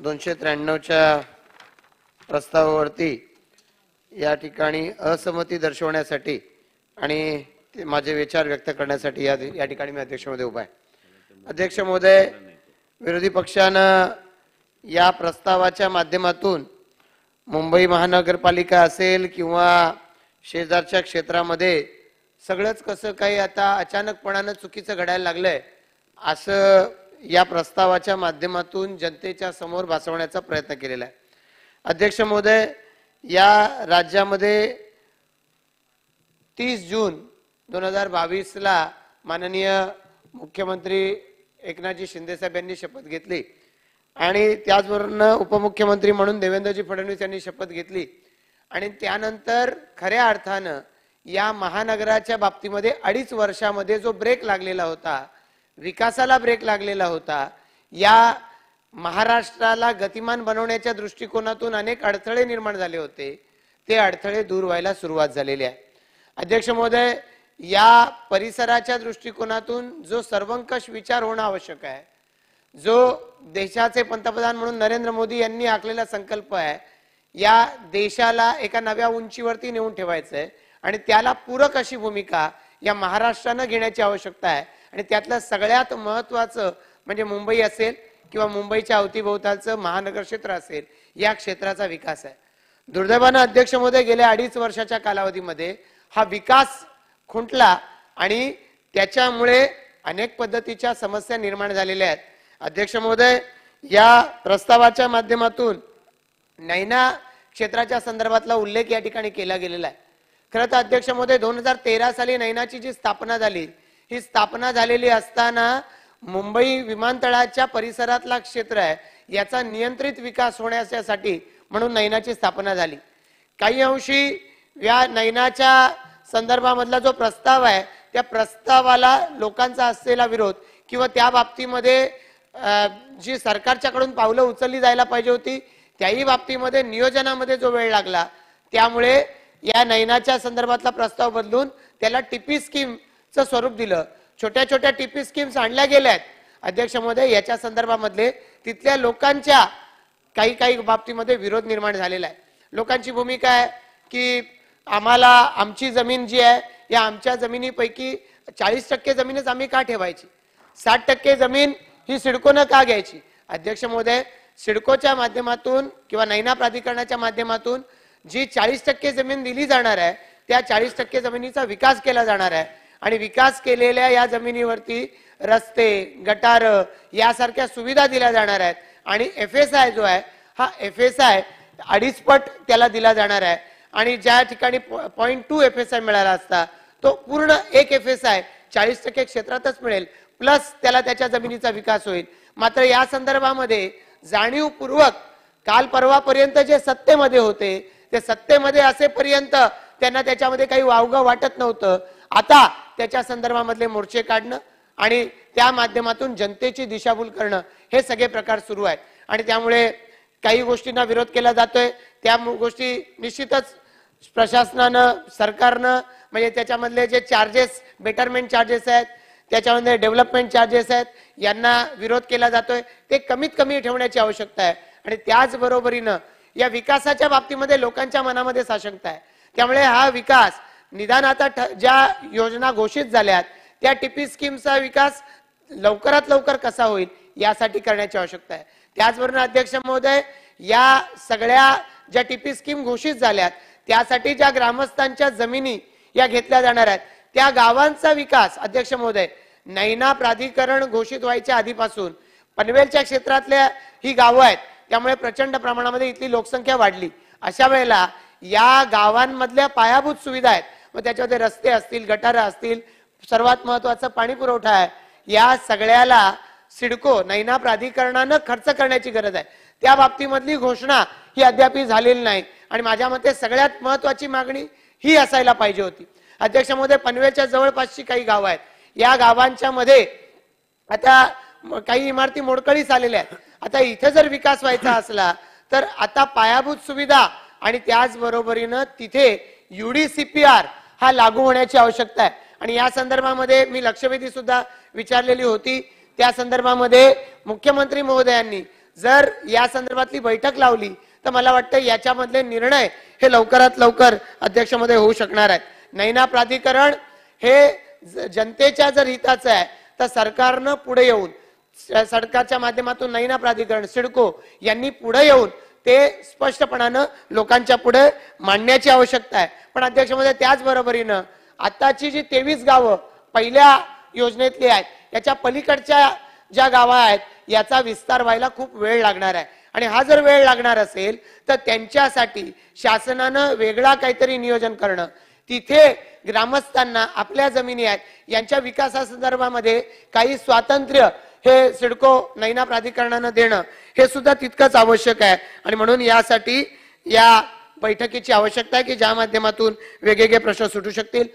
दोनशे त्र्याण्णवच्या प्रस्तावावरती या ठिकाणी असहमती दर्शवण्यासाठी आणि माझे विचार व्यक्त करण्यासाठी या या ठिकाणी मी अध्यक्ष महोदय उभा आहे अध्यक्ष महोदय विरोधी पक्षानं या प्रस्तावाच्या माध्यमातून मुंबई महानगरपालिका असेल किंवा शेजारच्या क्षेत्रामध्ये सगळंच कसं काही आता अचानकपणानं चुकीचं घडायला लागलंय असं या प्रस्तावाच्या माध्यमातून जनतेच्या समोर भासवण्याचा प्रयत्न केलेला आहे अध्यक्ष महोदय या राज्यामध्ये तीस जून दोन हजार बावीसला माननीय मुख्यमंत्री एकनाथजी शिंदेसाहेब यांनी शपथ घेतली आणि त्याचबरोबर उपमुख्यमंत्री म्हणून देवेंद्रजी फडणवीस यांनी शपथ घेतली आणि त्यानंतर खऱ्या अर्थानं या महानगराच्या बाबतीमध्ये अडीच वर्षामध्ये जो ब्रेक लागलेला होता विकासाला ब्रेक लागलेला होता या महाराष्ट्राला गतिमान बनवण्याच्या दृष्टिकोनातून अनेक अडथळे निर्माण झाले होते ते अडथळे दूर व्हायला सुरुवात झालेली आहे अध्यक्ष महोदय या परिसराच्या दृष्टिकोनातून जो सर्वंकष विचार होणं आवश्यक आहे जो देशाचे पंतप्रधान म्हणून नरेंद्र मोदी यांनी आखलेला संकल्प आहे या देशाला एका नव्या उंचीवरती नेऊन ठेवायचं आहे आणि त्याला पूरक अशी भूमिका या महाराष्ट्रानं घेण्याची आवश्यकता आहे आणि त्यातलं सगळ्यात महत्त्वाचं म्हणजे मुंबई असेल किंवा मुंबईच्या अवतीभोवतालचं महानगर क्षेत्र असेल या क्षेत्राचा विकास आहे दुर्दैवानं अध्यक्ष महोदय गेल्या अडीच वर्षाच्या कालावधीमध्ये हा विकास खुंटला आणि त्याच्यामुळे अनेक पद्धतीच्या समस्या निर्माण झालेल्या आहेत अध्यक्ष महोदय या प्रस्तावाच्या माध्यमातून नैना क्षेत्राच्या संदर्भातला उल्लेख या ठिकाणी केला गेलेला आहे खरं तर अध्यक्ष महोदय दोन हजार तेरा साली नैनाची जी स्थापना झाली ही स्थापना झालेली असताना मुंबई विमानतळाच्या परिसरातला क्षेत्र आहे याचा नियंत्रित विकास होण्यासाठी म्हणून नैनाची स्थापना झाली काही अंशी या नैनाच्या संदर्भामधला जो प्रस्ताव आहे त्या प्रस्तावाला लोकांचा असलेला विरोध किंवा त्या बाबतीमध्ये जी सरकारच्याकडून पावलं उचलली जायला पाहिजे होती त्याही बाबतीमध्ये नियोजनामध्ये जो वेळ लागला त्यामुळे या नैनाच्या संदर्भातला प्रस्ताव बदलून त्याला टिपी स्कीम च स्वरूप दिलं छोट्या छोट्या टीपी स्कीम्स आणल्या गेल्या आहेत अध्यक्ष महोदय याच्या संदर्भामधले तिथल्या लोकांच्या काही काही बाबतीमध्ये विरोध निर्माण झालेला आहे लोकांची भूमिका आहे की आम्हाला आमची जमीन जी आहे या आमच्या जमिनीपैकी चाळीस टक्के जमीनच आम्ही का ठेवायची साठ टक्के जमीन ही सिडकोनं का घ्यायची अध्यक्ष महोदय सिडकोच्या माध्यमातून किंवा नैना प्राधिकरणाच्या माध्यमातून जी चाळीस टक्के जमीन दिली जाणार आहे त्या चाळीस टक्के जमिनीचा विकास केला जाणार आहे आणि विकास केलेल्या या जमिनीवरती रस्ते गटार यासारख्या सुविधा दिल्या जाणार आहेत आणि एफ एस आय जो आहे हा एफ एस आय अडीच पट त्याला दिला जाणार आहे आणि ज्या ठिकाणी point two F S I मिळाला असता तो पूर्ण एक एफ एस आय चाळीस टक्के क्षेत्रातच मिळेल प्लस त्याला त्याच्या जमिनीचा विकास होईल मात्र या संदर्भामध्ये जाणीवपूर्वक काल परवापर्यंत जे सत्तेमध्ये होते ते सत्तेमध्ये असेपर्यंत त्यांना त्याच्यामध्ये काही वावगं वाटत नव्हतं आता त्याच्या संदर्भामधले मोर्चे काढणं आणि त्या माध्यमातून जनतेची दिशाभूल करणं हे सगळे प्रकार सुरू आहेत आणि त्यामुळे काही गोष्टींना विरोध केला जातोय त्या गोष्टी निश्चितच प्रशासनानं सरकारनं म्हणजे त्याच्यामधले जे चार्जेस बेटरमेंट चार्जेस आहेत त्याच्यामध्ये डेव्हलपमेंट चार्जेस आहेत यांना विरोध केला जातोय ते कमीत कमी ठेवण्याची आवश्यकता आहे आणि त्याचबरोबरीनं या विकासाच्या बाबतीमध्ये लोकांच्या मनामध्ये साशंकता आहे त्यामुळे हा विकास निदान आता ज्या योजना घोषित झाल्यात त्या टीपी स्कीमचा विकास लवकरात लवकर कसा होईल यासाठी करण्याची आवश्यकता आहे त्याचबरोबर अध्यक्ष महोदय या सगळ्या ज्या टीपी स्कीम घोषित झाल्यात त्यासाठी ज्या ग्रामस्थांच्या जमिनी या घेतल्या जाणार आहेत त्या गावांचा विकास अध्यक्ष महोदय नैना प्राधिकरण घोषित व्हायच्या आधीपासून पनवेलच्या क्षेत्रातल्या ही गावं आहेत त्यामुळे प्रचंड प्रमाणामध्ये इथली लोकसंख्या वाढली अशा वेळेला या गावांमधल्या पायाभूत सुविधा आहेत मग त्याच्यामध्ये रस्ते असतील गटार असतील सर्वात महत्वाचा पाणी पुरवठा आहे या सगळ्याला सिडको नैना प्राधिकरणानं खर्च करण्याची गरज आहे त्या बाबतीमधली घोषणा ही अद्याप झालेली नाही आणि माझ्या मते सगळ्यात महत्वाची मागणी ही असायला पाहिजे होती अध्यक्षामध्ये पनवेच्या पनवेलच्या जवळपासची काही गाव आहेत या गावांच्या मध्ये आता काही इमारती मोडकळीस आलेल्या आहेत आता इथे जर विकास व्हायचा असला तर आता पायाभूत सुविधा आणि त्याचबरोबरीनं तिथे आर हा लागू होण्याची आवश्यकता आहे आणि या संदर्भामध्ये मी लक्षवेधी सुद्धा विचारलेली होती त्या संदर्भामध्ये मुख्यमंत्री महोदयांनी जर या संदर्भातली बैठक लावली तर मला वाटतं याच्यामधले निर्णय हे लवकरात लवकर अध्यक्षमध्ये होऊ शकणार आहेत नैना प्राधिकरण हे जनतेच्या जर हिताचं आहे तर सरकारनं पुढे येऊन सरकारच्या माध्यमातून नैना प्राधिकरण सिडको यांनी पुढे येऊन ते स्पष्टपणानं लोकांच्या पुढे मांडण्याची आवश्यकता आहे पण अध्यक्ष महोदय त्याचबरोबरीनं आताची जी तेवीस गावं पहिल्या योजनेतली आहेत याच्या पलीकडच्या ज्या गावा आहेत याचा विस्तार व्हायला खूप वेळ लागणार आहे आणि हा जर वेळ लागणार असेल तर त्यांच्यासाठी शासनानं वेगळा काहीतरी नियोजन करणं तिथे ग्रामस्थांना आपल्या जमिनी आहेत यांच्या विकासासंदर्भामध्ये काही स्वातंत्र्य हे सिडको नैना प्राधिकरणानं देणं हे सुद्धा तितकंच आवश्यक आहे आणि म्हणून यासाठी या बैठकीची आवश्यकता आहे की ज्या माध्यमातून वेगवेगळे प्रश्न सुटू शकतील